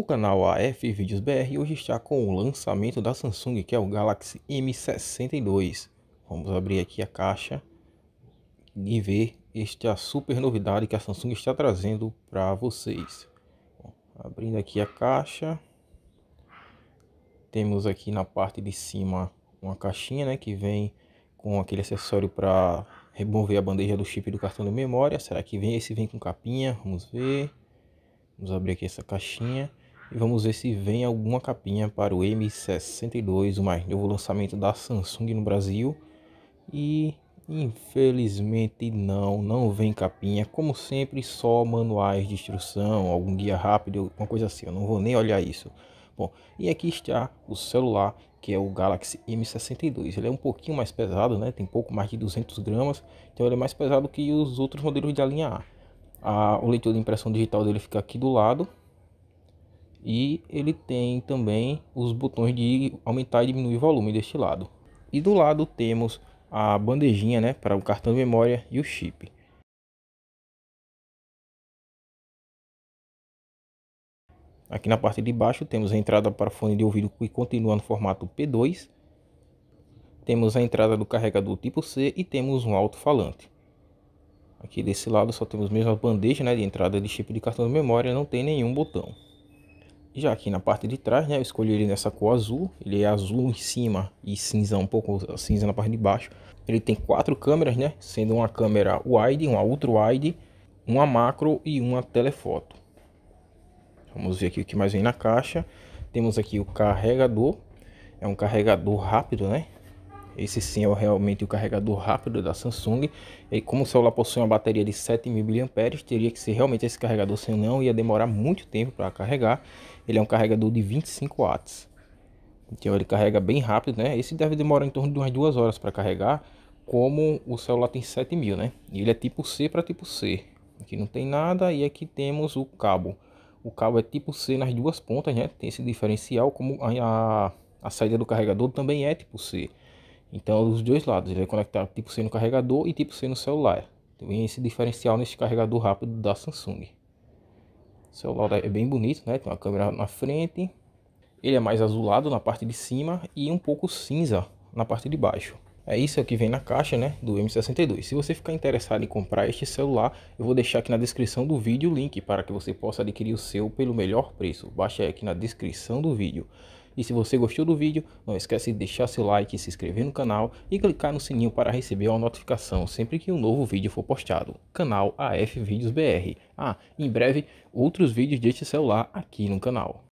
O canal AF Vídeos BR hoje está com o lançamento da Samsung, que é o Galaxy M62. Vamos abrir aqui a caixa e ver esta super novidade que a Samsung está trazendo para vocês. abrindo aqui a caixa, temos aqui na parte de cima uma caixinha né, que vem com aquele acessório para remover a bandeja do chip do cartão de memória. Será que vem? Esse vem com capinha, vamos ver. Vamos abrir aqui essa caixinha. E vamos ver se vem alguma capinha para o M62, o mais novo lançamento da Samsung no Brasil. E infelizmente não, não vem capinha. Como sempre, só manuais de instrução, algum guia rápido, uma coisa assim. Eu não vou nem olhar isso. Bom, e aqui está o celular que é o Galaxy M62. Ele é um pouquinho mais pesado, né? Tem pouco mais de 200 gramas, então ele é mais pesado que os outros modelos da linha A. a o leitor de impressão digital dele fica aqui do lado, e ele tem também os botões de aumentar e diminuir o volume deste lado. E do lado temos a bandejinha né, para o cartão de memória e o chip. Aqui na parte de baixo temos a entrada para fone de ouvido que continua no formato P2. Temos a entrada do carregador tipo C e temos um alto-falante. Aqui desse lado só temos mesmo a bandeja né, de entrada de chip de cartão de memória, não tem nenhum botão. Já aqui na parte de trás, né, eu escolhi ele nessa cor azul, ele é azul em cima e cinza um pouco cinza na parte de baixo. Ele tem quatro câmeras, né, sendo uma câmera wide, uma ultra wide, uma macro e uma telefoto. Vamos ver aqui o que mais vem na caixa. Temos aqui o carregador, é um carregador rápido, né? Esse sim é realmente o carregador rápido da Samsung. E como o celular possui uma bateria de 7.000 mAh, teria que ser realmente esse carregador, senão ia demorar muito tempo para carregar. Ele é um carregador de 25 watts. Então ele carrega bem rápido, né? Esse deve demorar em torno de umas duas horas para carregar, como o celular tem 7.000, né? E ele é tipo C para tipo C. Aqui não tem nada e aqui temos o cabo. O cabo é tipo C nas duas pontas, né? Tem esse diferencial, como a, a saída do carregador também é tipo C. Então, é os dois lados, ele vai é conectar tipo C no carregador e tipo C no celular. Tem esse diferencial nesse carregador rápido da Samsung. O celular é bem bonito, né? Tem uma câmera na frente. Ele é mais azulado na parte de cima e um pouco cinza na parte de baixo. É isso é que vem na caixa né, do M62. Se você ficar interessado em comprar este celular, eu vou deixar aqui na descrição do vídeo o link para que você possa adquirir o seu pelo melhor preço. Baixa aqui na descrição do vídeo. E se você gostou do vídeo, não esquece de deixar seu like, se inscrever no canal e clicar no sininho para receber uma notificação sempre que um novo vídeo for postado. Canal AF Vídeos BR. Ah, em breve outros vídeos deste celular aqui no canal.